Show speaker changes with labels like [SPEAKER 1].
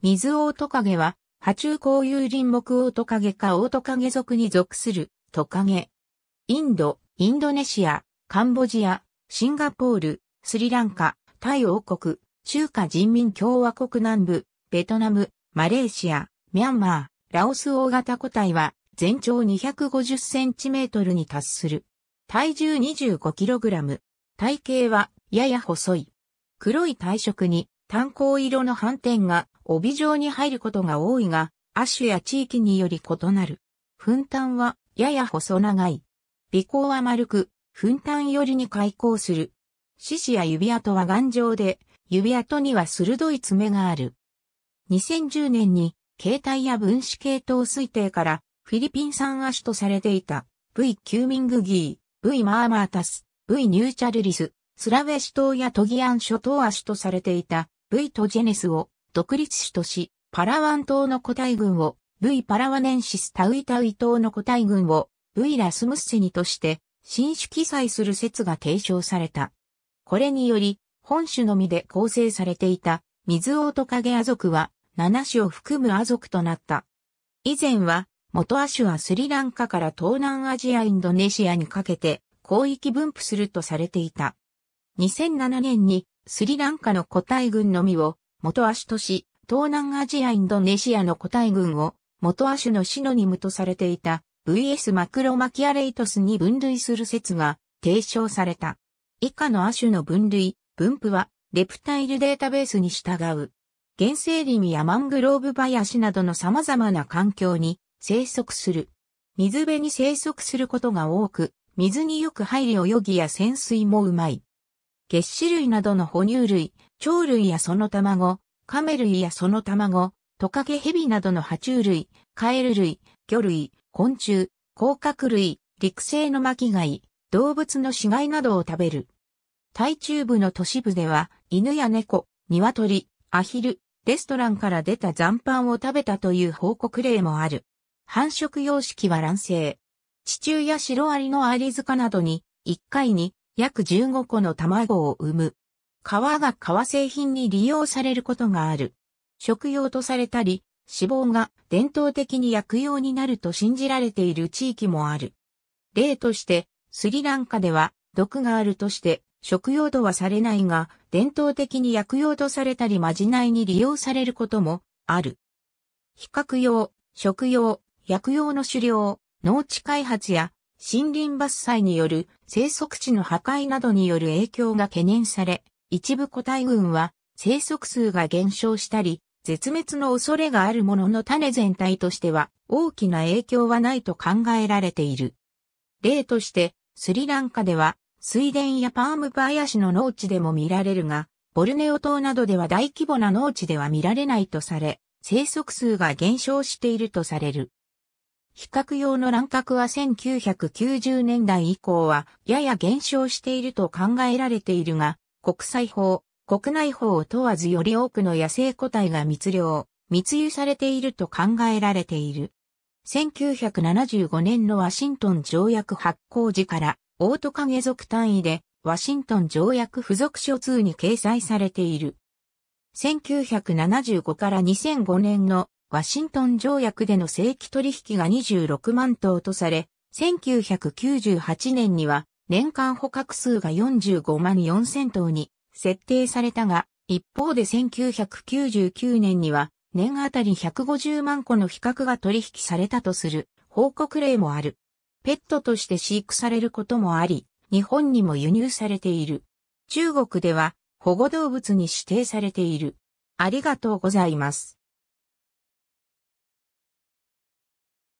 [SPEAKER 1] 水オオトカゲは、波中公有林木オオトカゲかオオトカゲ族に属するトカゲ。インド、インドネシア、カンボジア、シンガポール、スリランカ、タイ王国、中華人民共和国南部、ベトナム、マレーシア、ミャンマー、ラオス大型個体は全長2 5 0トルに達する。体重2 5ラム。体型はやや細い。黒い体色に炭鉱色の斑点が帯状に入ることが多いが、亜種や地域により異なる。粉炭はやや細長い。尾行は丸く、粉炭寄りに開口する。獅子や指跡は頑丈で、指跡には鋭い爪がある。2010年に、形態や分子系統推定から、フィリピン産亜種とされていた、V キューミングギー、V マーマータス、V ニューチャルリス、スラウェシ島やトギアン諸島亜種とされていた、V トジェネスを、独立主とし、パラワン島の古代軍を、V パラワネンシスタウイタウイ島の古代軍を、V ラスムスセニとして、新種記載する説が提唱された。これにより、本種のみで構成されていた、水オオトカゲア族は、7種を含むア族となった。以前は、元亜種はスリランカから東南アジアインドネシアにかけて、広域分布するとされていた。2007年に、スリランカの個体群のみを、元亜種とし、東南アジアインドネシアの個体群を元亜種のシノニムとされていた VS マクロマキアレイトスに分類する説が提唱された。以下の亜種の分類、分布はレプタイルデータベースに従う。原生林やマングローブ林などの様々な環境に生息する。水辺に生息することが多く、水によく入り泳ぎや潜水もうまい。月種類などの哺乳類、鳥類やその卵、カメ類やその卵、トカゲヘビなどの爬虫類、カエル類、魚類、昆虫、甲殻類、陸生の巻貝、動物の死骸などを食べる。台中部の都市部では、犬や猫、鶏、アヒル、レストランから出た残飯を食べたという報告例もある。繁殖様式は卵生。地中やシロアリのアリ塚などに、1回に約15個の卵を産む。皮が革製品に利用されることがある。食用とされたり、脂肪が伝統的に薬用になると信じられている地域もある。例として、スリランカでは毒があるとして食用とはされないが、伝統的に薬用とされたりまじないに利用されることもある。比較用、食用、薬用の狩猟、農地開発や森林伐採による生息地の破壊などによる影響が懸念され、一部個体群は生息数が減少したり、絶滅の恐れがあるものの種全体としては大きな影響はないと考えられている。例として、スリランカでは水田やパームシの農地でも見られるが、ボルネオ島などでは大規模な農地では見られないとされ、生息数が減少しているとされる。比較用の乱獲は1990年代以降はやや減少していると考えられているが、国際法、国内法を問わずより多くの野生個体が密漁、密輸されていると考えられている。1975年のワシントン条約発行時から、オートカゲ族単位で、ワシントン条約付属書2に掲載されている。1975から2005年のワシントン条約での正規取引が26万頭とされ、1998年には年間捕獲数が45万4000頭に設定されたが、一方で1999年には年あたり150万個の比較が取引されたとする報告例もある。ペットとして飼育されることもあり、日本にも輸入されている。中国では保護動物に指定されている。ありがとうございます。